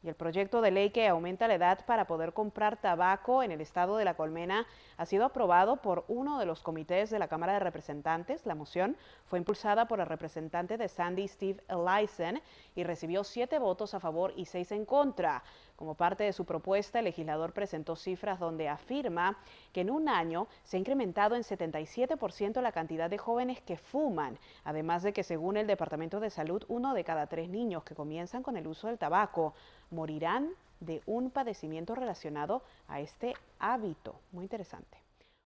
Y el proyecto de ley que aumenta la edad para poder comprar tabaco en el estado de La Colmena ha sido aprobado por uno de los comités de la Cámara de Representantes. La moción fue impulsada por el representante de Sandy Steve Lysen, y recibió siete votos a favor y seis en contra. Como parte de su propuesta, el legislador presentó cifras donde afirma que en un año se ha incrementado en 77% la cantidad de jóvenes que fuman, además de que según el Departamento de Salud, uno de cada tres niños que comienzan con el uso del tabaco morirán de un padecimiento relacionado a este hábito. Muy interesante.